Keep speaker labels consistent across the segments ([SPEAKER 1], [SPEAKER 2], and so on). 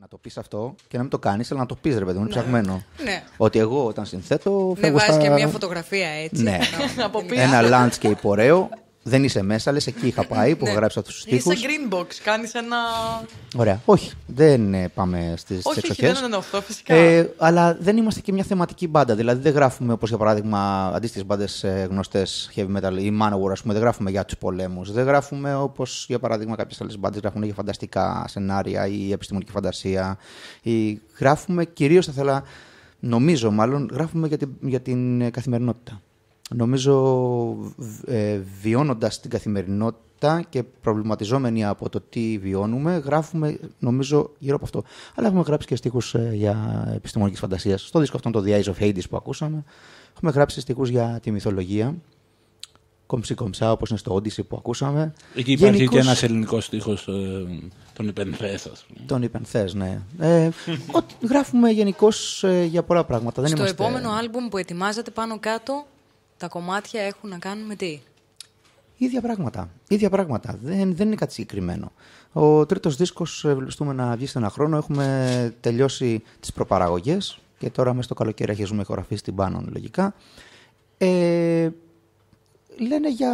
[SPEAKER 1] Να το πεις αυτό και να μην το κάνεις, αλλά να το πεις ρε παιδί μου, ναι. ψαγμένο. Ναι. Ότι εγώ όταν συνθέτω. Ναι, βάζει και μια φωτογραφία έτσι. Ναι. Ένα landscape ωραίο δεν είσαι μέσα, λες εκεί είχα πάει, που ναι. γράψα τους στίχου. Είσαι green box, κάνεις ένα. Ωραία. Όχι, δεν ε, πάμε στις εξοχέ. Όχι, δεν είναι αυτό, φυσικά. Ε, αλλά δεν είμαστε και μια θεματική μπάντα. Δηλαδή δεν γράφουμε, όπως για παράδειγμα, αντίστοιχες μπάντες γνωστές heavy metal ή Manowar, ας πούμε, δεν γράφουμε για τους πολέμους. Δεν γράφουμε όπως για παράδειγμα κάποιες άλλες μπάντες γράφουν για φανταστικά σενάρια ή επιστημονική φαντασία. γράφουμε κυρίως, θα ήθελα, νομίζω μάλλον, γράφουμε για την, για την ε, καθημερινότητα νομίζω ε, βιώνοντας την καθημερινότητα και προβληματιζόμενοι από το τι βιώνουμε, γράφουμε νομίζω γύρω από αυτό. Αλλά έχουμε γράψει και στίχους ε, για επιστημονικής φαντασίας. Στο δίσκο αυτό το The Eyes of Hades που ακούσαμε, έχουμε γράψει στίχους για τη μυθολογία. Κομψή κομψά, όπως είναι στο Odyssey που ακούσαμε. Εκεί υπάρχει και ένας ελληνικός στίχος, ε, τον Υπενθέ, Τον Υπενθέ, ναι. Ε, ό, γράφουμε γενικώς ε, για πολλά πράγματα. Στο Δεν είμαστε... επόμενο άλμπουμ που ετοιμάζεται πάνω κάτω, τα κομμάτια έχουν να κάνουν με τι. Ίδια πράγματα. Ίδια πράγματα. Δεν, δεν είναι κάτι συγκεκριμένο. Ο τρίτος δίσκος ευελπιστούμε να βγει σε ένα χρόνο. Έχουμε τελειώσει τις προπαραγωγές και τώρα μέσα στο καλοκαίρι αρχίζουμε χωραφή στην Πάνων λογικά. Ε, λένε για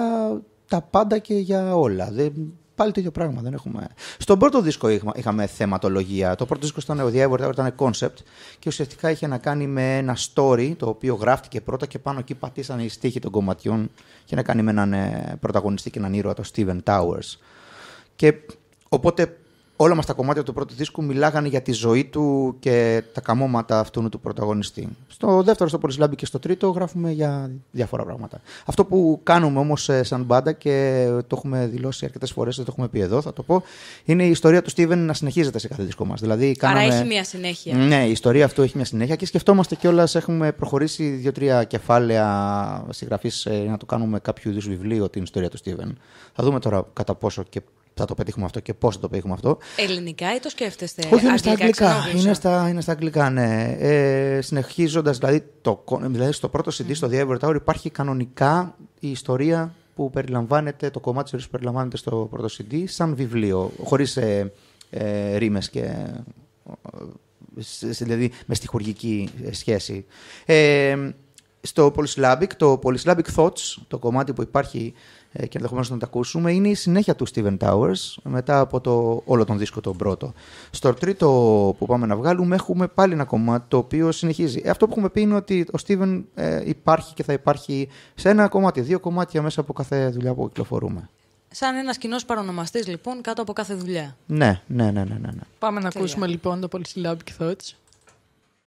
[SPEAKER 1] τα πάντα και για όλα. Δεν, Πάλι το ίδιο πράγμα. Δεν έχουμε... Στον πρώτο δίσκο είχαμε θεματολογία. Το πρώτο δίσκο ήταν ο Διάβολο, ήταν concept και ουσιαστικά είχε να κάνει με ένα story το οποίο γράφτηκε πρώτα και πάνω εκεί πατήσαν οι στίχοι των κομματιών. και να κάνει με έναν ε, πρωταγωνιστή και έναν ήρωα, το Steven Towers. Και οπότε όλα μας τα κομμάτια του πρώτου δίσκου μιλάγανε για τη ζωή του και τα καμώματα αυτού του πρωταγωνιστή. Στο δεύτερο, στο Πολυσλάμπι και στο τρίτο γράφουμε για διάφορα πράγματα. Αυτό που κάνουμε όμως ε, σαν μπάντα και το έχουμε δηλώσει αρκετές φορές, δεν το έχουμε πει εδώ, θα το πω, είναι η ιστορία του Στίβεν να συνεχίζεται σε κάθε δίσκο μας. Δηλαδή, κάναμε... Άρα έχει μια συνέχεια. Ναι, η ιστορία αυτού έχει μια συνέχεια και σκεφτόμαστε κιόλας έχουμε προχωρήσει δύο-τρία κεφάλαια συγγραφής ε, να το κάνουμε κάποιο είδους βιβλίο την ιστορία του Στίβεν. Θα δούμε τώρα κατά πόσο και θα το πετύχουμε αυτό και πώς θα το πετύχουμε αυτό. Ελληνικά ή το σκέφτεστε, Όχι, είναι στα αγγλικά. Είναι στα, είναι στα αγγλικά, ναι. Ε, Συνεχίζοντας, δηλαδή, το, δηλαδή στο πρώτο CD, στο The Ever Tower, υπάρχει κανονικά η ιστορία που περιλαμβάνεται, το κομμάτι της που περιλαμβάνεται στο πρώτο CD, σαν βιβλίο. Χωρίς ε, ε ρήμες και ε, δηλαδή με στοιχουργική ε, σχέση. Ε, στο Polysyllabic, το Polysyllabic Thoughts, το κομμάτι που υπάρχει ε, και ενδεχομένως να το ακούσουμε, είναι η συνέχεια του Steven Towers μετά από το, όλο τον δίσκο τον πρώτο. Στο τρίτο που πάμε να βγάλουμε έχουμε πάλι ένα κομμάτι το οποίο συνεχίζει. Ε, αυτό που έχουμε πει είναι ότι ο Steven ε, υπάρχει και θα υπάρχει σε ένα κομμάτι, δύο κομμάτια μέσα από κάθε δουλειά που κυκλοφορούμε. Σαν ένας κοινός παρονομαστής, λοιπόν, κάτω από κάθε δουλειά. Ναι, ναι, ναι, ναι. ναι, ναι. Πάμε να ακούσουμε λοιπόν το Polysyllabic Thoughts.